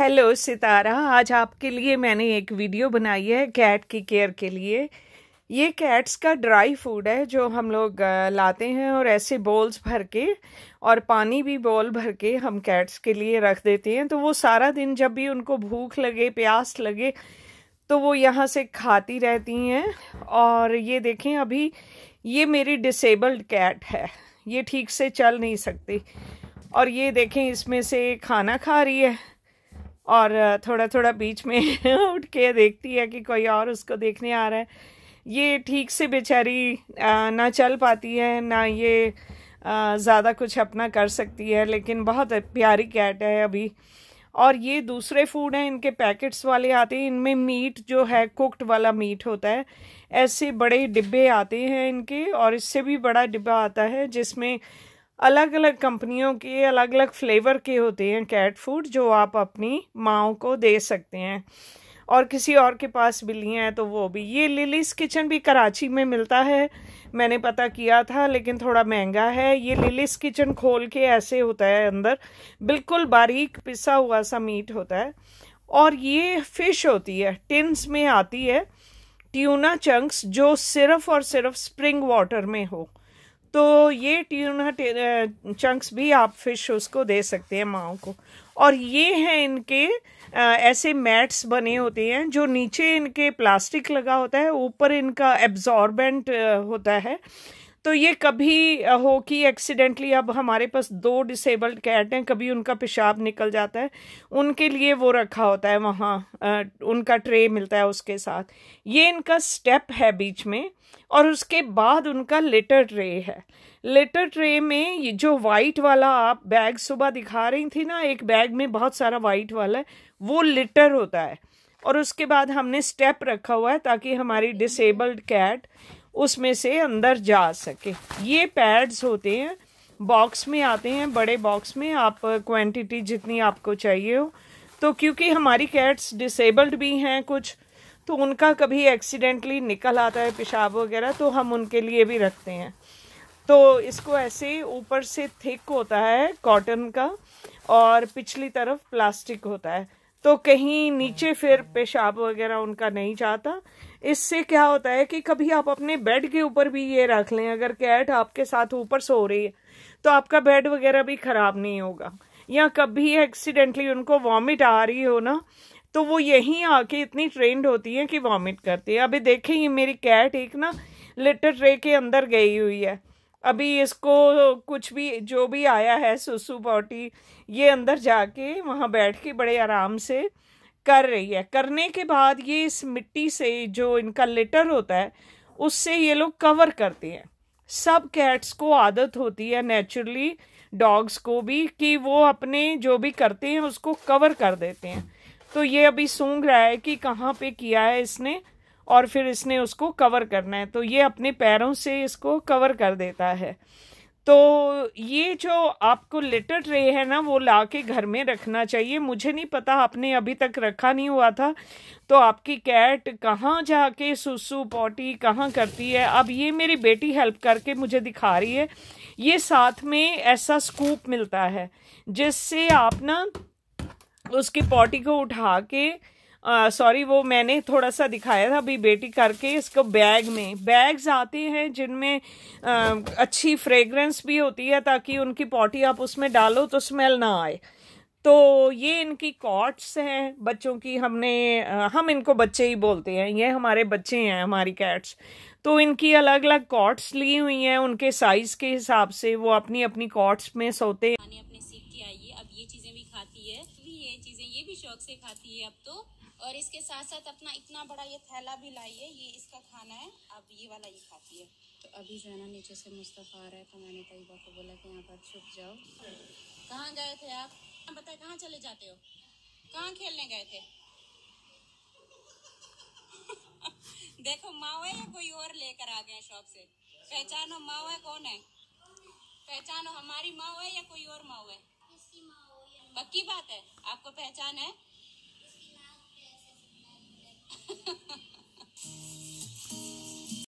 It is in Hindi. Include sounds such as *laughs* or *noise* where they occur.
हेलो सितारा आज आपके लिए मैंने एक वीडियो बनाई है कैट की केयर के लिए ये कैट्स का ड्राई फूड है जो हम लोग लाते हैं और ऐसे बॉल्स भर के और पानी भी बॉल भर के हम कैट्स के लिए रख देते हैं तो वो सारा दिन जब भी उनको भूख लगे प्यास लगे तो वो यहाँ से खाती रहती हैं और ये देखें अभी ये मेरी डिसेबल्ड कैट है ये ठीक से चल नहीं सकती और ये देखें इसमें से खाना खा रही है और थोड़ा थोड़ा बीच में *laughs* उठ के देखती है कि कोई और उसको देखने आ रहा है ये ठीक से बेचारी ना चल पाती है ना ये ज़्यादा कुछ अपना कर सकती है लेकिन बहुत प्यारी कैट है अभी और ये दूसरे फूड हैं इनके पैकेट्स वाले आते हैं इनमें मीट जो है कुकड वाला मीट होता है ऐसे बड़े डिब्बे आते हैं इनके और इससे भी बड़ा डिब्बा आता है जिसमें अलग अलग कंपनियों के अलग अलग फ्लेवर के होते हैं कैट फूड जो आप अपनी माओ को दे सकते हैं और किसी और के पास बिल्लियाँ हैं तो वो भी ये लिलीज किचन भी कराची में मिलता है मैंने पता किया था लेकिन थोड़ा महंगा है ये लिलीज किचन खोल के ऐसे होता है अंदर बिल्कुल बारीक पिसा हुआ सा मीट होता है और ये फिश होती है टिन्स में आती है ट्यूना चंक्स जो सिर्फ और सिर्फ स्प्रिंग वाटर में हो तो ये ट्यूना चंक्स भी आप फिश उसको दे सकते हैं माओ को और ये हैं इनके आ, ऐसे मैट्स बने होते हैं जो नीचे इनके प्लास्टिक लगा होता है ऊपर इनका एब्जॉर्बेंट होता है तो ये कभी हो कि एक्सीडेंटली अब हमारे पास दो डिसेबल्ड कैट हैं कभी उनका पेशाब निकल जाता है उनके लिए वो रखा होता है वहाँ उनका ट्रे मिलता है उसके साथ ये इनका स्टेप है बीच में और उसके बाद उनका लेटर ट्रे है लेटर ट्रे में ये जो वाइट वाला आप बैग सुबह दिखा रही थी ना एक बैग में बहुत सारा वाइट वाला है वो लेटर होता है और उसके बाद हमने स्टेप रखा हुआ है ताकि हमारी डिसेबल्ड कैट उसमें से अंदर जा सके ये पैड्स होते हैं बॉक्स में आते हैं बड़े बॉक्स में आप क्वांटिटी uh, जितनी आपको चाहिए हो तो क्योंकि हमारी कैट्स डिसेबल्ड भी हैं कुछ तो उनका कभी एक्सीडेंटली निकल आता है पेशाब वगैरह तो हम उनके लिए भी रखते हैं तो इसको ऐसे ऊपर से थिक होता है कॉटन का और पिछली तरफ प्लास्टिक होता है तो कहीं नीचे फिर पेशाब वगैरह उनका नहीं जाता इससे क्या होता है कि कभी आप अपने बेड के ऊपर भी ये रख लें अगर कैट आपके साथ ऊपर सो रही है तो आपका बेड वगैरह भी ख़राब नहीं होगा या कभी एक्सीडेंटली उनको वॉमिट आ रही हो ना तो वो यहीं आके इतनी ट्रेंड होती है कि वॉमिट करती है अभी देखें ये मेरी कैट एक ना लेटर ट्रे के अंदर गई हुई है अभी इसको कुछ भी जो भी आया है सुसु पॉटी ये अंदर जाके वहाँ बैठ के बड़े आराम से कर रही है करने के बाद ये इस मिट्टी से जो इनका लेटर होता है उससे ये लोग कवर करते हैं सब कैट्स को आदत होती है नेचुरली डॉग्स को भी कि वो अपने जो भी करते हैं उसको कवर कर देते हैं तो ये अभी सूंघ रहा है कि कहाँ पे किया है इसने और फिर इसने उसको कवर करना है तो ये अपने पैरों से इसको कवर कर देता है तो ये जो आपको लेटर ट्रे है ना वो ला के घर में रखना चाहिए मुझे नहीं पता आपने अभी तक रखा नहीं हुआ था तो आपकी कैट कहाँ जाके सुसु पॉटी कहाँ करती है अब ये मेरी बेटी हेल्प करके मुझे दिखा रही है ये साथ में ऐसा स्कूप मिलता है जिससे आप ना उसकी पॉटी को उठा के सॉरी वो मैंने थोड़ा सा दिखाया था अभी बेटी करके इसको बैग में बैग्स आते हैं जिनमें अच्छी फ्रेगरेंस भी होती है ताकि उनकी पॉटी आप उसमें डालो तो स्मेल ना आए तो ये इनकी कॉट्स हैं बच्चों की हमने हम इनको बच्चे ही बोलते हैं ये हमारे बच्चे हैं हमारी कैट्स तो इनकी अलग अलग कॉट्स ली हुई हैं उनके साइज़ के हिसाब से वो अपनी अपनी कॉट्स में सोते हैं शौक से खाती है अब तो और इसके साथ साथ अपना इतना बड़ा ये थैला भी लाई है ये इसका खाना है अब ये वाला ही खाती है तो अभी जाना नीचे से मुस्तफ़ा आ रहा है तो मैंने तयबा को बोला कि यहाँ पर छुप जाओ कहाँ गए थे आप बताए कहाँ चले जाते हो कहाँ खेलने गए थे *laughs* देखो माओ है या कोई और लेकर आ गए शौक से पहचानो माओ है कौन है पहचानो हमारी माओ है या कोई और माओ है पक्की बात है आपको पहचान है *laughs*